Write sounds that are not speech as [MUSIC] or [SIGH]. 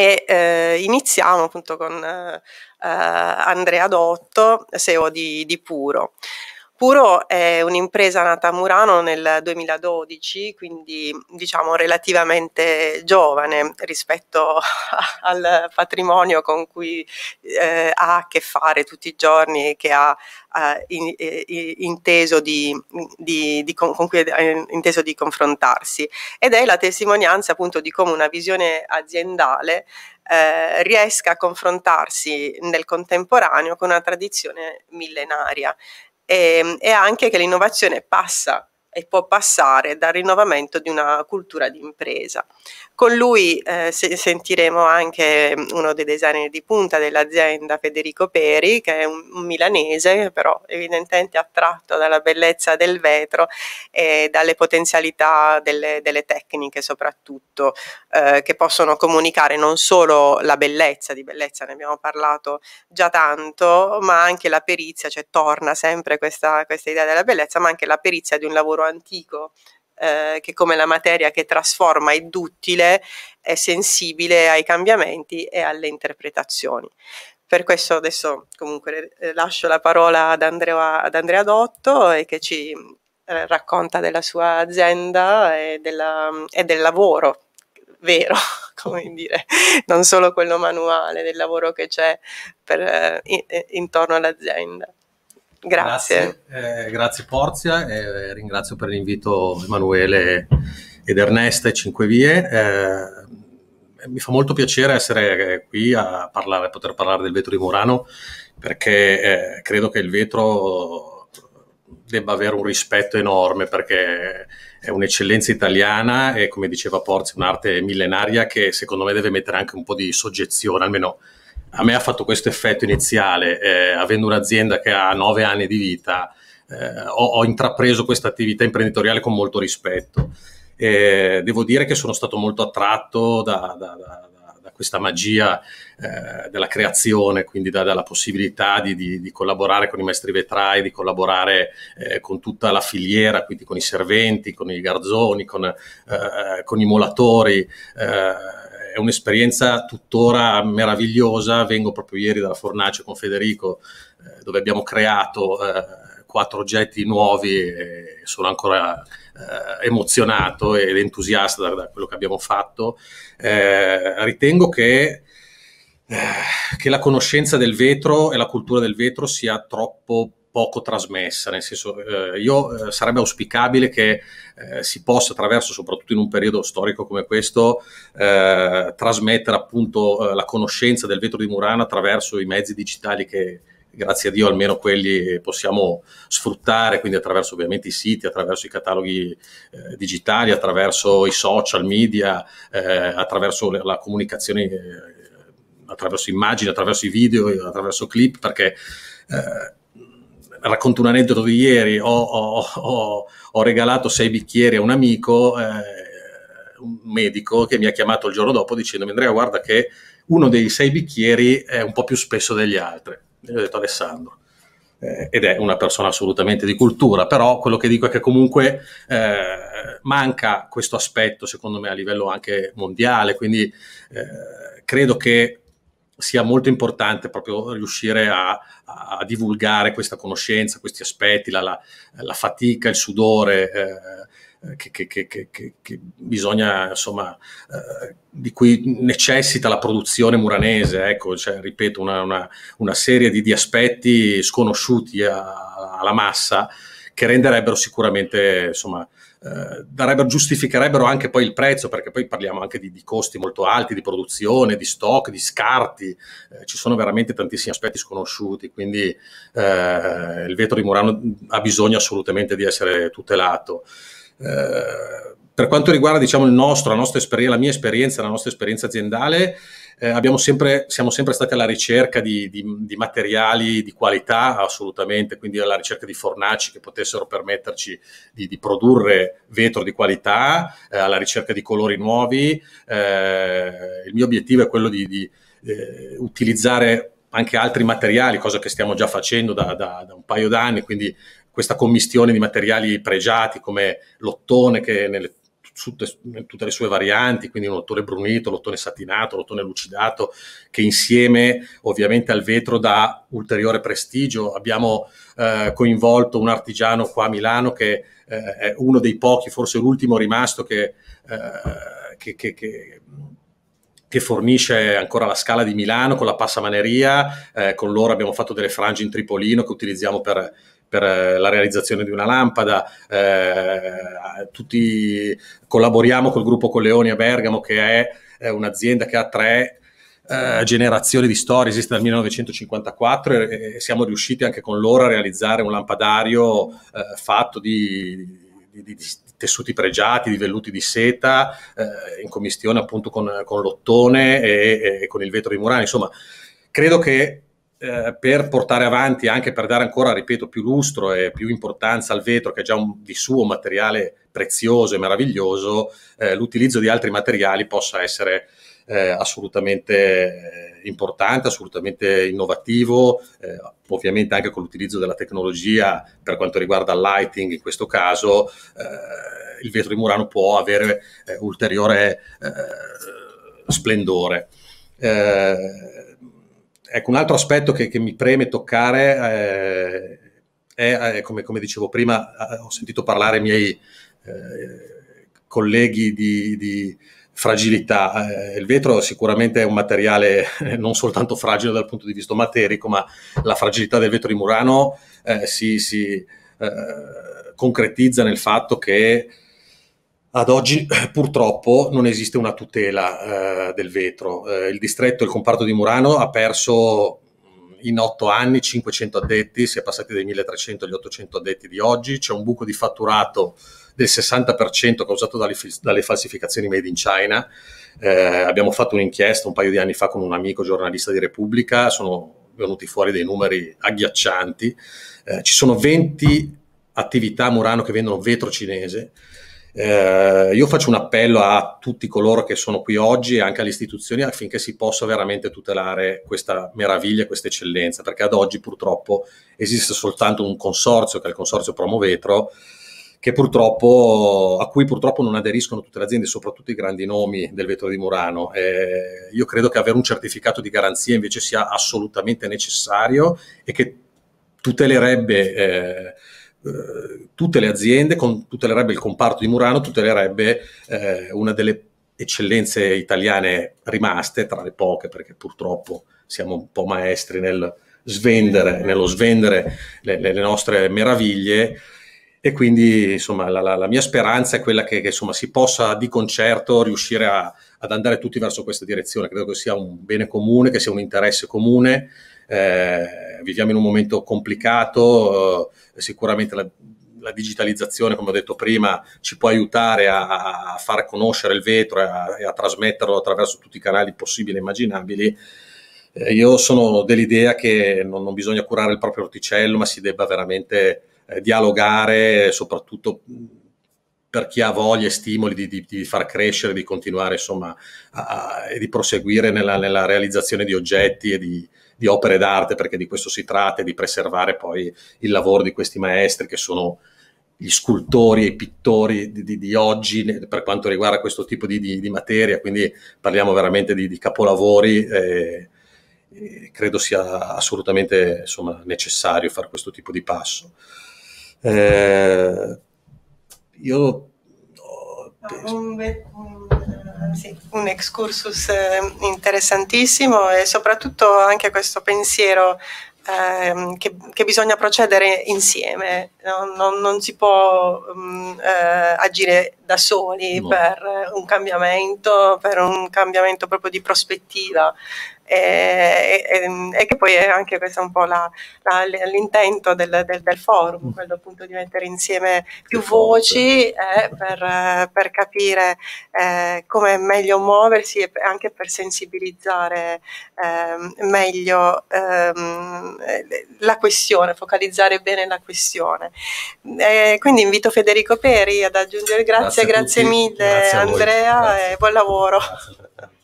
e eh, iniziamo appunto con eh, eh Andrea Dotto, CEO di, di Puro. Puro è un'impresa nata a Murano nel 2012, quindi diciamo relativamente giovane rispetto [LAUGHS] al patrimonio con cui eh, ha a che fare tutti i giorni, che ha eh, eh inteso di, di, di con, con, cui ha eh, inteso di confrontarsi. Ed è la testimonianza appunto di come una visione aziendale eh, riesca a confrontarsi nel contemporaneo con una tradizione millenaria e, ehm, e anche che l'innovazione passa e può passare dal rinnovamento di una cultura di impresa. Con lui eh, se sentiremo anche mm, uno dei designer di punta dell'azienda, Federico Peri, che è un, un, milanese, però evidentemente attratto dalla bellezza del vetro e dalle potenzialità delle, delle tecniche soprattutto, eh, che possono comunicare non solo la bellezza, di bellezza ne abbiamo parlato già tanto, ma anche la perizia, cioè torna sempre questa, questa idea della bellezza, ma anche la perizia di un lavoro lavoro antico eh, che come la materia che trasforma è duttile, è sensibile ai cambiamenti e alle interpretazioni. Per questo adesso comunque eh, lascio la parola ad Andrea, ad Andrea Dotto e eh, che ci eh, racconta della sua azienda e, della, e del lavoro vero, [LAUGHS] come dire, non solo quello manuale, del lavoro che c'è per, in, intorno all'azienda. Grazie. Grazie, eh, grazie Porzia e eh, ringrazio per l'invito Emanuele ed Ernesto e Cinque Vie. Eh, mi fa molto piacere essere eh, qui a parlare, a poter parlare del vetro di Murano perché eh, credo che il vetro debba avere un rispetto enorme perché è un'eccellenza italiana e come diceva Porzia un'arte millenaria che secondo me deve mettere anche un po' di soggezione, almeno a me ha fatto questo effetto iniziale, eh, avendo un'azienda che ha nove anni di vita, eh, ho, ho, intrapreso questa attività imprenditoriale con molto rispetto. E devo dire che sono stato molto attratto da, da, da, da questa magia eh, della creazione, quindi dalla possibilità di, di, di, collaborare con i maestri vetrai, di collaborare eh, con tutta la filiera, quindi con i serventi, con i garzoni, con, eh, con i molatori eh, è un'esperienza tuttora meravigliosa. Vengo proprio ieri dalla Fornace con Federico, eh, dove abbiamo creato eh, quattro oggetti nuovi e sono ancora eh, emozionato ed entusiasta da, da, quello che abbiamo fatto. Eh, ritengo che eh, che la conoscenza del vetro e la cultura del vetro sia troppo poco trasmessa, nel senso eh, io eh, sarebbe auspicabile che eh, si possa attraverso, soprattutto in un periodo storico come questo, eh, trasmettere appunto eh, la conoscenza del vetro di Murano attraverso i mezzi digitali che grazie a Dio almeno quelli possiamo sfruttare, quindi attraverso ovviamente i siti, attraverso i cataloghi eh, digitali, attraverso i social media, attraverso la comunicazione, attraverso immagini, attraverso i video, attraverso clip, perché eh, racconto un aneddoto di ieri, ho, ho, ho, ho regalato sei bicchieri a un amico, eh, un medico, che mi ha chiamato il giorno dopo dicendomi Andrea guarda che uno dei sei bicchieri è un po' più spesso degli altri. E gli ho detto Alessandro, eh, ed è una persona assolutamente di cultura, però quello che dico è che comunque eh, manca questo aspetto, secondo me, a livello anche mondiale, quindi eh, credo che sia molto importante proprio riuscire a, a divulgare questa conoscenza, questi aspetti, la, la, la fatica, il sudore. Eh, che, che, che, che, bisogna, insomma, eh, di cui necessita la produzione muranese, ecco, cioè, ripeto, una, una, una serie di, di, aspetti sconosciuti a, alla massa che renderebbero sicuramente, insomma, eh, darebbero, giustificherebbero anche poi il prezzo, perché poi parliamo anche di, di costi molto alti di produzione, di stock, di scarti, eh, ci sono veramente tantissimi aspetti sconosciuti, quindi eh, il vetro di Murano ha bisogno assolutamente di essere tutelato. Eh, per quanto riguarda diciamo, il nostro, la, la mia esperienza, la nostra esperienza aziendale, eh, sempre, siamo sempre stati alla ricerca di, di, di, materiali di qualità, assolutamente, quindi alla ricerca di fornaci che potessero permetterci di, di produrre vetro di qualità, eh, alla ricerca di colori nuovi. Eh, il mio obiettivo è quello di, eh, utilizzare anche altri materiali, cosa che stiamo già facendo da, da, da un paio d'anni, quindi questa commistione di materiali pregiati come l'ottone che nelle su tutte le sue varianti, quindi un ottone brunito, l'ottone satinato, l'ottone lucidato, che insieme ovviamente al vetro dà ulteriore prestigio. Abbiamo eh, coinvolto un artigiano qua a Milano che eh, è uno dei pochi, forse l'ultimo rimasto che, eh, che, che, che che fornisce ancora la scala di Milano con la passamaneria, eh, con loro abbiamo fatto delle frange in tripolino che utilizziamo per, per eh, la realizzazione di una lampada, eh, tutti collaboriamo col gruppo Colleoni a Bergamo che è, è un'azienda che ha tre eh, generazioni di storie, esiste dal 1954 e, siamo riusciti anche con loro a realizzare un lampadario eh, fatto di, di, di, di tessuti pregiati, di velluti di seta, eh, in commistione appunto con, con l'ottone e, e, con il vetro di Murano. Insomma, credo che eh, per portare avanti, anche per dare ancora, ripeto, più lustro e più importanza al vetro, che è già un, di suo materiale prezioso e meraviglioso, eh, l'utilizzo di altri materiali possa essere eh, assolutamente eh, importante, assolutamente innovativo, eh, ovviamente anche con l'utilizzo della tecnologia per quanto riguarda il lighting in questo caso, eh, il vetro di Murano può avere eh, ulteriore eh, splendore ecco, un altro aspetto che, che mi preme toccare eh, è, eh, come, come, dicevo prima, eh, ho sentito parlare i miei eh, colleghi di, di fragilità. Eh, il vetro sicuramente è un materiale [LAUGHS] non soltanto fragile dal punto di vista materico, ma la fragilità del vetro di Murano eh, si, si eh, concretizza nel fatto che ad oggi [CLEARS THROAT] purtroppo non esiste una tutela eh, del vetro. Eh, il distretto, il comparto di Murano ha perso mm, in otto anni 500 addetti, si è passati dai 1300 agli 800 addetti di oggi, c'è un buco di fatturato del 60% causato dalle, dalle, falsificazioni made in China. Eh, abbiamo fatto un'inchiesta un paio di anni fa con un amico giornalista di Repubblica, sono venuti fuori dei numeri agghiaccianti. Eh, ci sono 20 attività a Murano che vendono vetro cinese eh, io faccio un appello a tutti coloro che sono qui oggi e anche alle istituzioni affinché si possa veramente tutelare questa meraviglia, questa eccellenza, perché ad oggi purtroppo esiste soltanto un consorzio, che è il consorzio Promovetro, a cui purtroppo non aderiscono tutte le aziende, soprattutto i grandi nomi del vetro di Murano. Eh, io credo che avere un certificato di garanzia invece sia assolutamente necessario e che tutelerebbe... Eh, eh, tutte le aziende, con, tutelerebbe il comparto di Murano, tutelerebbe eh, una delle eccellenze italiane rimaste, tra le poche, perché purtroppo siamo un po' maestri nel svendere, nello svendere le, le nostre meraviglie. E quindi insomma, la, la, la mia speranza è quella che, che insomma, si possa di concerto riuscire a, ad andare tutti verso questa direzione. Credo che sia un bene comune, che sia un interesse comune eh, viviamo in un momento complicato, eh, sicuramente la, la, digitalizzazione, come ho detto prima, ci può aiutare a, a far conoscere il vetro e a, e a, trasmetterlo attraverso tutti i canali possibili e immaginabili. Eh, io sono dell'idea che non, non, bisogna curare il proprio orticello, ma si debba veramente eh, dialogare, soprattutto per chi ha voglia e stimoli di, di, di far crescere, di continuare insomma a, e di proseguire nella, nella, realizzazione di oggetti e di, di, opere d'arte, perché di questo si tratta, e di preservare poi il lavoro di questi maestri che sono gli scultori e i pittori di, di oggi per quanto riguarda questo tipo di, materia, quindi parliamo veramente di, capolavori. Eh, credo sia assolutamente insomma, necessario fare questo tipo di passo. Eh, io un, un, sì, un, excursus ehm, interessantissimo e soprattutto anche questo pensiero eh, che, che, bisogna procedere insieme, no? non, non, si può um, eh, agire da soli no. per un cambiamento, per un cambiamento proprio di prospettiva e, e, e, che poi è anche questo un po' l'intento del, del, del, forum, mm. quello appunto di mettere insieme più voci eh, per, per, capire eh, come è meglio muoversi e anche per sensibilizzare ehm, ehm, eh, meglio la questione, focalizzare bene la questione. quindi invito Federico Peri ad aggiungere grazie, grazie, grazie mille grazie Andrea e buon lavoro. Grazie. [LAUGHS]